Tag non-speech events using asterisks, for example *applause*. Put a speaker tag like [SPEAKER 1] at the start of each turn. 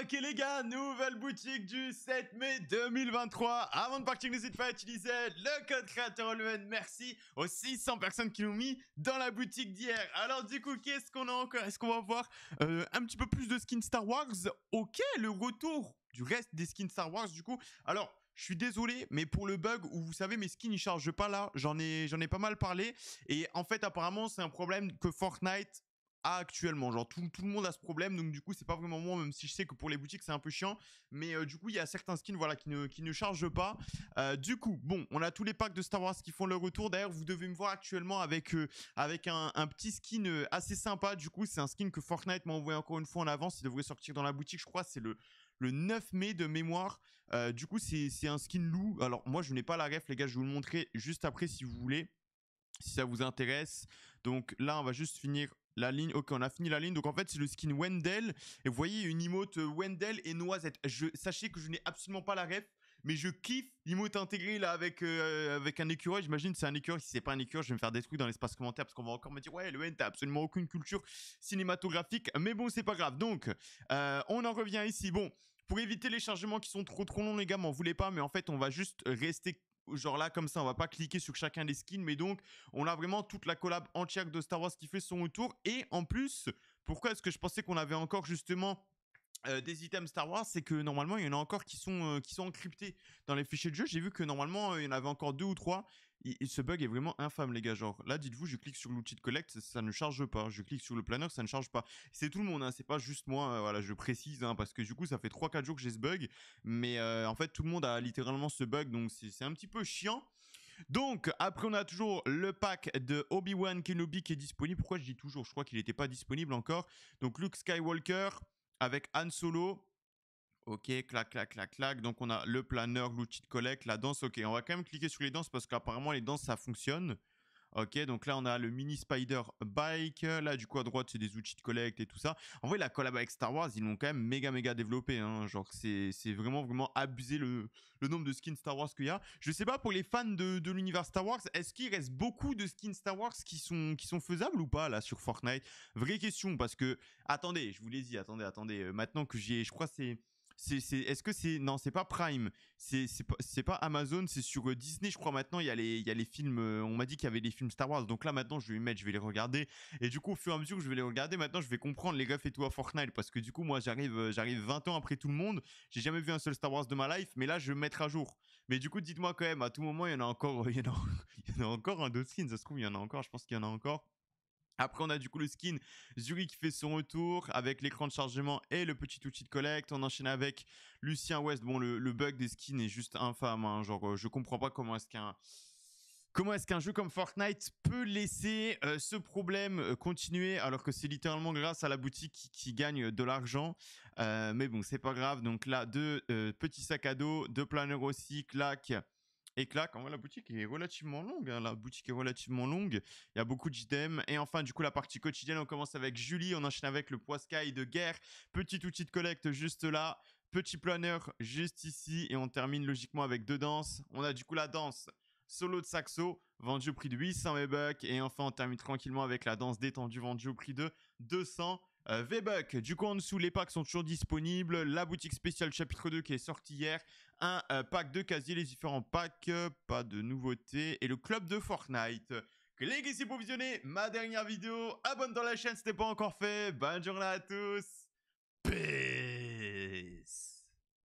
[SPEAKER 1] Ok les gars, nouvelle boutique du 7 mai 2023. Avant de partir, n'hésitez pas à utiliser le code créateur Merci aux 600 personnes qui ont mis dans la boutique d'hier. Alors du coup, qu'est-ce qu'on a encore Est-ce qu'on va voir euh, un petit peu plus de skins Star Wars Ok, le retour du reste des skins Star Wars du coup. Alors, je suis désolé, mais pour le bug où vous savez mes skins ne chargent pas là, j'en ai, j'en ai pas mal parlé. Et en fait, apparemment, c'est un problème que Fortnite actuellement. Genre tout, le monde a ce problème, donc du coup c'est pas vraiment moi, même si je sais que pour les boutiques c'est un peu chiant. Mais euh, du coup il y a certains skins voilà qui ne, qui chargent pas. Euh, du coup bon, on a tous les packs de Star Wars qui font le retour. D'ailleurs vous devez me voir actuellement avec euh, avec un, petit skin assez sympa. Du coup c'est un skin que Fortnite m'a envoyé encore une fois en avance. Il devrait sortir dans la boutique, je crois. C'est le le 9 mai de mémoire. du coup c'est un skin loup. Alors moi je n'ai pas la ref les gars, je vous le montrer juste après si vous voulez si ça vous intéresse. Donc là, on va juste finir la ligne, ok, on a fini la ligne. Donc en fait, c'est le skin Wendell. Et vous voyez une emote euh, Wendell et Noisette. Je, sachez que je n'ai absolument pas la ref, mais je kiffe l'emote intégrée là avec, euh, avec un écureuil. J'imagine c'est un écureuil. Si c'est pas un écureuil, je vais me faire des trucs dans l'espace commentaire parce qu'on va encore me dire ouais, le N, absolument aucune culture cinématographique. Mais bon, c'est pas grave. Donc, euh, on en revient ici. Bon. Pour éviter les chargements qui sont trop trop longs, les gars, m'en voulez pas, mais en fait, on va juste rester genre là comme ça, on va pas cliquer sur chacun des skins, mais donc on a vraiment toute la collab entière de Star Wars qui fait son retour. Et en plus, pourquoi est-ce que je pensais qu'on avait encore justement euh, des items Star Wars, c'est que normalement il y en a encore qui sont euh, qui sont encryptés dans les fichiers de jeu. J'ai vu que normalement euh, il y en avait encore deux ou trois. Et, ce bug est vraiment infâme les gars. Genre là, dites-vous, je clique sur l'outil de collecte, ça ne charge pas. Je clique sur le planeur, ça ne charge pas. C'est tout le monde, hein. c'est pas juste moi. voilà, je précise hein, parce que du coup ça fait 3-4 jours que j'ai ce bug, mais en fait tout le monde a littéralement ce bug, donc c'est un petit peu chiant. Donc, après, on a toujours le pack de Obi-Wan Kenobi qui est disponible. Pourquoi je dis toujours Je crois qu'il n'était pas disponible encore. Donc, Luke Skywalker, avec Han Solo, ok, clac, clac, clac, clac. Donc on a le planeur, l'outil de collecte, la danse, ok. On va quand même cliquer sur les danses parce qu'apparemment les danses ça fonctionne. Ok, donc là, on a le mini Spider Bike. Là, du coup, à droite, c'est des outils de collecte et tout ça. En vrai, la collab avec Star Wars, ils l'ont quand même méga, méga développé. Hein. Genre, c'est vraiment, vraiment abusé le, le, nombre de skins Star Wars qu'il y a. Je sais pas, pour les fans de, l'univers Star Wars, est-ce qu'il reste beaucoup de skins Star Wars qui sont, qui sont faisables ou pas, là, sur Fortnite Vraie question, parce que... Attendez, je vous les dit, attendez, attendez. Euh, maintenant que j'ai... Je crois c'est c'est est, ce que c'est non c'est pas Prime c'est pas Amazon c'est sur euh, Disney je crois maintenant il y a les il y a les films euh, on m'a dit qu'il y avait les films Star Wars donc là maintenant je vais les mettre je vais les regarder et du coup au fur et à mesure que je vais les regarder maintenant je vais comprendre les gaffes et tout à Fortnite parce que du coup moi j'arrive euh, j'arrive 20 ans après tout le monde j'ai jamais vu un seul Star Wars de ma life mais là je vais me mettre à jour mais du coup dites-moi quand même à tout moment il y en a encore *laughs* il y en a, encore un d'autres skins ça se trouve il y en a encore je pense qu'il y en a encore après, on a du coup le skin Zuri qui fait son retour avec l'écran de chargement et le petit outil de collecte. On enchaîne avec Lucien West. Bon, le, bug des skins est juste infâme. Hein. Genre, euh, je comprends pas comment est-ce qu'un... Comment est-ce qu'un jeu comme Fortnite peut laisser euh, ce problème euh, continuer alors que c'est littéralement grâce à la boutique qui, gagne de l'argent Mais bon, c'est pas grave. Donc là, deux petits sacs à dos, deux planeurs aussi, claque et claque. quand la boutique est relativement longue. Hein. La boutique est relativement longue. Il y a beaucoup d'items. Et enfin, du coup, la partie quotidienne, on commence avec Julie. On enchaîne avec le poiscaille de guerre. Petit outil de collecte juste là. Petit planeur juste ici. Et on termine logiquement avec deux danses. On a du coup la danse solo de saxo, vendue au prix de 800 bucks. Et enfin, on termine tranquillement avec la danse détendue, vendue au prix de 200 euh, V-Buck, du coup en dessous les packs sont toujours disponibles. La boutique spéciale chapitre 2 qui est sortie hier. Un euh, pack de casiers, les différents packs, pas de nouveautés. Et le club de Fortnite. Cliquez ici pour visionner ma dernière vidéo. Abonne-toi à la chaîne si ce n'est pas encore fait. Bonne journée à tous. Peace.